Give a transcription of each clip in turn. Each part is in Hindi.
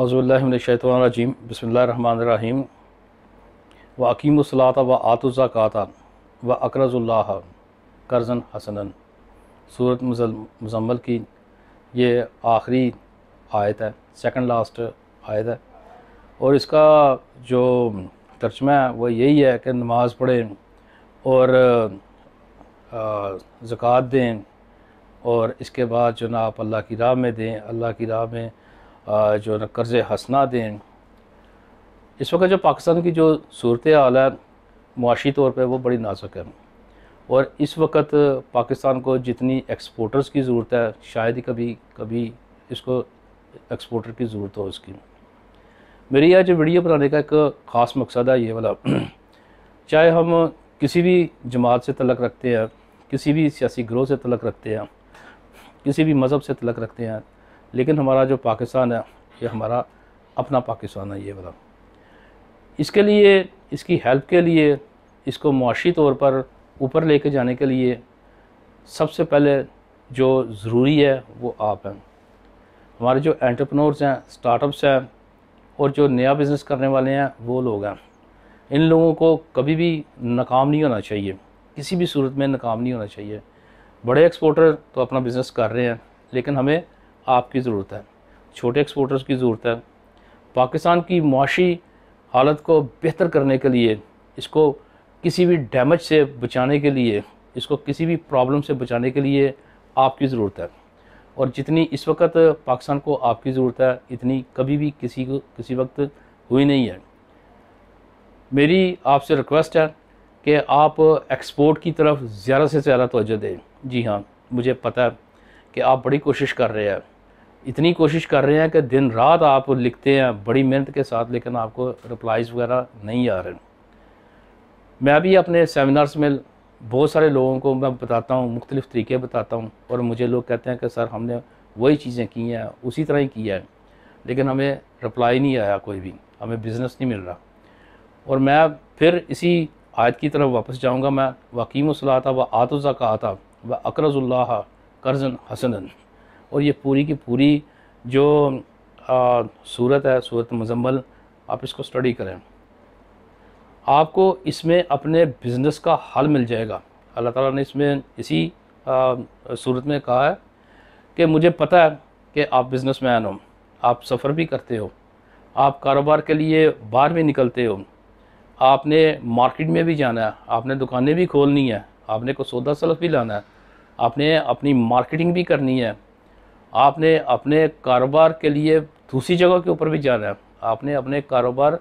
अज़ुल्लाशैतरजीम बसमीम व अकीमसलात व आतुज़ाक़ाता व अकरज़ुल्ला करजन हसन सूरत मजम्मल की ये आखिरी आयत है सेकंड लास्ट आयत है और इसका जो तर्जमा है वह यही है कि नमाज़ पढ़ें और ज़क़़त दें और इसके बाद जो ना आप अल्लाह की राह में दें अल्लाह की राह में जो है ना कर्ज़ हंसना दें इस वक्त जो पाकिस्तान की जो सूरत हाल है मुआशी तौर पर वो बड़ी नाजुक है और इस वक्त पाकिस्तान को जितनी एक्सपोर्टर्स की ज़रूरत है शायद ही कभी कभी इसको एक्सपोर्टर की ज़रूरत हो इसकी मेरी आज वीडियो बनाने का एक ख़ास मकसद है ये वाला चाहे हम किसी भी जमात से तलक रखते हैं किसी भी सियासी ग्रोह से तलक रखते हैं किसी भी मज़हब से तलक रखते हैं लेकिन हमारा जो पाकिस्तान है ये हमारा अपना पाकिस्तान है ये वाला इसके लिए इसकी हेल्प के लिए इसको मुआशी तौर पर ऊपर लेके जाने के लिए सबसे पहले जो ज़रूरी है वो आप हैं हमारे जो एंटरप्रेन्योर्स हैं स्टार्टअप्स हैं और जो नया बिज़नेस करने वाले हैं वो लोग हैं इन लोगों को कभी भी नाकाम नहीं होना चाहिए किसी भी सूरत में नाकाम नहीं होना चाहिए बड़े एक्सपोर्टर तो अपना बिज़नेस कर रहे हैं लेकिन हमें आपकी ज़रूरत है छोटे एक्सपोर्टर्स की ज़रूरत है पाकिस्तान की माशी हालत को बेहतर करने के लिए इसको किसी भी डैमेज से बचाने के लिए इसको किसी भी प्रॉब्लम से बचाने के लिए आपकी ज़रूरत है और जितनी इस वक्त पाकिस्तान को आपकी ज़रूरत है इतनी कभी भी किसी को किसी वक्त हुई नहीं है मेरी आपसे रिक्वेस्ट है कि आप एक्सपोर्ट की तरफ ज़्यादा से ज़्यादा तोजह दें जी हाँ मुझे पता है कि आप बड़ी कोशिश कर रहे हैं इतनी कोशिश कर रहे हैं कि दिन रात आप लिखते हैं बड़ी मेहनत के साथ लेकिन आपको रिप्लाइज़ वगैरह नहीं आ रहे मैं भी अपने सेमिनार्स में बहुत सारे लोगों को मैं बताता हूँ मुख्तलिफ़ तरीके बताता हूँ और मुझे लोग कहते हैं कि सर हमने वही चीज़ें की हैं उसी तरह ही किया है लेकिन हमें रिप्लाई नहीं आया कोई भी हमें बिज़नेस नहीं मिल रहा और मैं फिर इसी आयत की तरफ वापस जाऊँगा मैं वकीम सलाह था व आतज़ा का आता व अकरजुल्ला कर्जन हसन और ये पूरी की पूरी जो आ, सूरत है सूरत मजम्मल आप इसको स्टडी करें आपको इसमें अपने बिज़नेस का हल मिल जाएगा अल्लाह ताला ने इसमें इसी आ, सूरत में कहा है कि मुझे पता है कि आप बिज़नेस मैन हो आप सफ़र भी करते हो आप कारोबार के लिए बाहर भी निकलते हो आपने मार्केट में भी जाना है आपने दुकानें भी खोलनी है आपने को सौदा सलफ भी लाना है आपने अपनी मार्केटिंग भी करनी है आपने अपने कारोबार के लिए दूसरी जगह के ऊपर भी जाना है आपने अपने कारोबार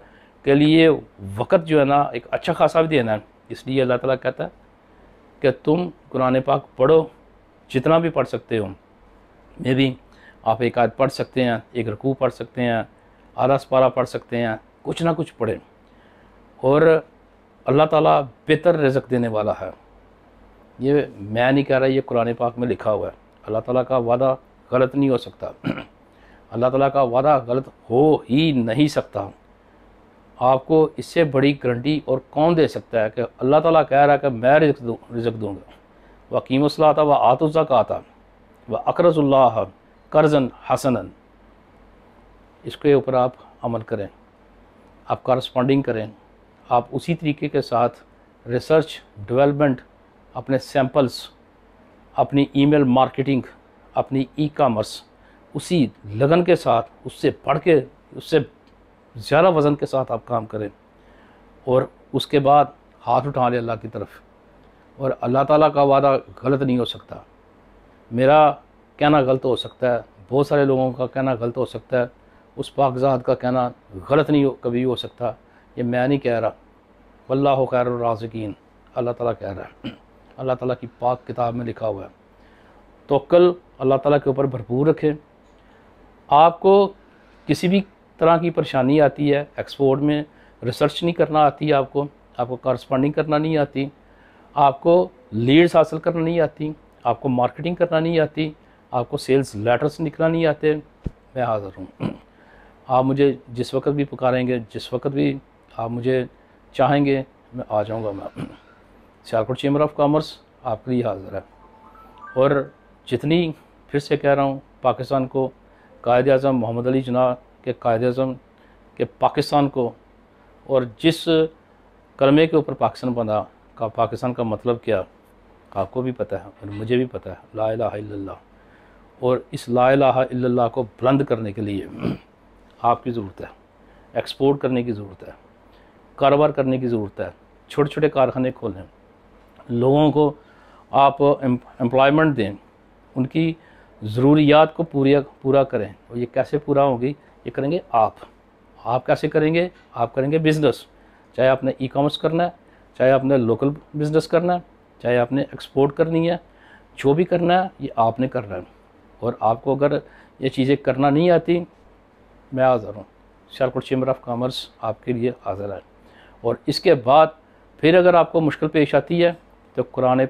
के लिए वक़्त जो है ना एक अच्छा खासा भी देना है इसलिए अल्लाह ताला कहता है कि तुम कुरान पाक पढ़ो जितना भी पढ़ सकते हो मे भी आप एक आयत पढ़ सकते हैं एक रकू पढ़ सकते हैं आलस सपारा पढ़ सकते हैं कुछ ना कुछ पढ़ें और अल्लाह ताला बेहतर रिजक देने वाला है ये मैं नहीं कह रहा ये कुरान पाक में लिखा हुआ है अल्लाह ताला का वादा गलत नहीं हो सकता अल्लाह ताला का वादा गलत हो ही नहीं सकता आपको इससे बड़ी गारंटी और कौन दे सकता है कि अल्लाह ताला कह रहा है कि मैं रिजक दूँ रिजक दूँगा वकीम था व आता व अकरजुल्ला कर्जन हसन इसके ऊपर आप अमल करें आप कारस्पॉन्डिंग करें आप उसी तरीके के साथ रिसर्च डेवलपमेंट अपने सैम्पल्स अपनी ईमेल मार्केटिंग अपनी ई कामर्स उसी लगन के साथ उससे पढ़ के उससे ज़्यादा वज़न के साथ आप काम करें और उसके बाद हाथ उठा लें अल्लाह की तरफ और अल्लाह ताला का वादा गलत नहीं हो सकता मेरा कहना गलत हो सकता है बहुत सारे लोगों का कहना गलत हो सकता है उस पाकजात का कहना गलत नहीं हो कभी हो सकता ये मैं नहीं कह रहा वल्ला खैर राजकिन अल्लाह ताला कह रहा है अल्लाह ताला की पाक किताब में लिखा हुआ है तोल अल्लाह ताला के ऊपर भरपूर रखें आपको किसी भी तरह की परेशानी आती है एक्सपोर्ट में रिसर्च नहीं करना आती आपको आपको कॉरस्पॉन्डिंग करना नहीं आती आपको लीड्स हासिल करना नहीं आती आपको मार्केटिंग करना नहीं आती आपको सेल्स लेटर्स निकलना नहीं आते मैं हाज़िर हूँ आप मुझे जिस वक्त भी पुकारेंगे जिस वक्त भी आप मुझे चाहेंगे मैं आ जाऊँगा मैं सियालकोट चैम्बर ऑफ कॉमर्स आपके लिए हाज़िर है और जितनी फिर से कह रहा हूँ पाकिस्तान को कायद अजम मोहम्मद अली जना के कायद अजम के पाकिस्तान को और जिस कलमे के ऊपर पाकिस्तान बना का पाकिस्तान का मतलब क्या आपको भी पता है और मुझे भी पता है ला ला और इस ला ला को बुलंद करने के लिए आपकी ज़रूरत है एक्सपोर्ट करने की ज़रूरत है कारोबार करने की ज़रूरत है छोटे छोटे कारखाने खोलें लोगों को आप एम्प्लॉयमेंट दें उनकी ज़रूरियात को पूरा पूरा करें और ये कैसे पूरा होगी ये करेंगे आप आप कैसे करेंगे आप करेंगे बिज़नेस चाहे आपने ई कॉमर्स करना है चाहे आपने लोकल बिज़नेस करना है चाहे आपने एक्सपोर्ट करनी है जो भी करना है ये आपने करना है और आपको अगर ये चीज़ें करना नहीं आती मैं हाज़र हूँ सियालकोट चैम्बर ऑफ कॉमर्स आपके लिए हाज़र है और इसके बाद फिर अगर आपको मुश्किल पेश आती है तो कुरान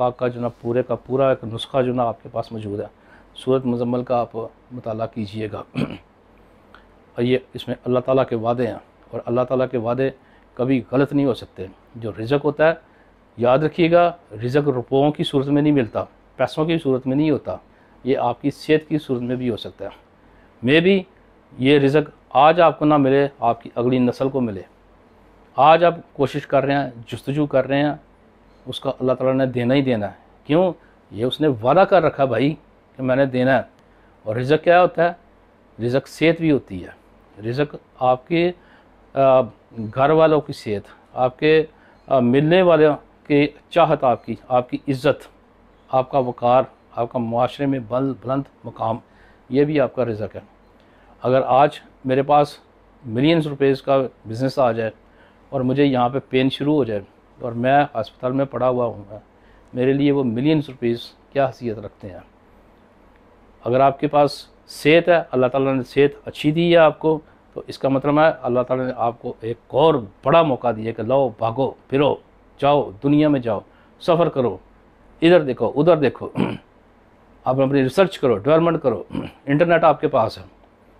पाक का जो ना पूरे का पूरा एक नुस्खा जो ना आपके पास मौजूद है सूरत मजम्मल का आप मताल कीजिएगा और ये इसमें अल्लाह ताला के वादे हैं और अल्लाह ताला के वादे कभी गलत नहीं हो सकते जो रिज़क होता है याद रखिएगा रिज़क रुपयों की सूरत में नहीं मिलता पैसों की सूरत में नहीं होता ये आपकी सेहत की सूरत में भी हो सकता है मे भी ये रिज़क आज आपको ना मिले आपकी अगली नस्ल को मिले आज आप कोशिश कर रहे हैं जस्तजू कर रहे हैं उसका अल्लाह ताला ने देना ही देना है क्यों ये उसने वादा कर रखा भाई कि मैंने देना है और रिज़क क्या होता है रिज़क सेहत भी होती है रिज़क आपके घर वालों की सेहत आपके मिलने वालों की चाहत आपकी आपकी इज़्ज़त आपका वक़ार आपका माशरे में बल बुलंद मकाम ये भी आपका रिज़क है अगर आज मेरे पास मिलियंस रुपीज़ का बिज़नेस आ जाए और मुझे यहाँ पे पेन शुरू हो जाए और मैं अस्पताल में पड़ा हुआ हूँ मेरे लिए वो मिलियंस रुपीज़ क्या हसीियत रखते हैं अगर आपके पास सेहत है अल्लाह ताला ने सेहत अच्छी दी है आपको तो इसका मतलब है अल्लाह ताला ने आपको एक और बड़ा मौका दिया कि लाओ भागो फिरो जाओ दुनिया में जाओ सफ़र करो इधर देखो उधर देखो आप अपनी रिसर्च करो डेवलपमेंट करो इंटरनेट आपके पास है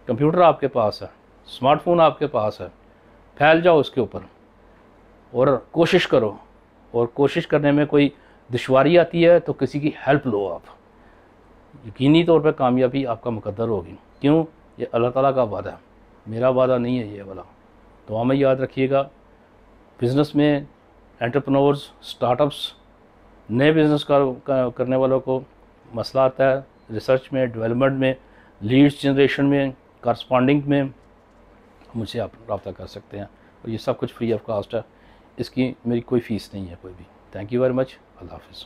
कंप्यूटर आपके पास है स्मार्टफोन आपके पास है फैल जाओ उसके ऊपर और कोशिश करो और कोशिश करने में कोई दुशारी आती है तो किसी की हेल्प लो आप यकीनी तौर पर कामयाबी आपका मुकदर होगी क्यों ये अल्लाह ताला का वादा है मेरा वादा नहीं है ये वाला तो हमें याद रखिएगा बिज़नेस में एंटरप्रनोर्स स्टार्टअप्स नए बिज़नेस कर, करने वालों को मसला आता है रिसर्च में डेवलपमेंट में लीड्स जनरेशन में कॉरस्पॉन्डिंग में मुझसे आप रबता कर सकते हैं और ये सब कुछ फ्री ऑफ कॉस्ट है इसकी मेरी कोई फ़ीस नहीं है कोई भी थैंक यू वेरी मच अल्लाह हाफिज़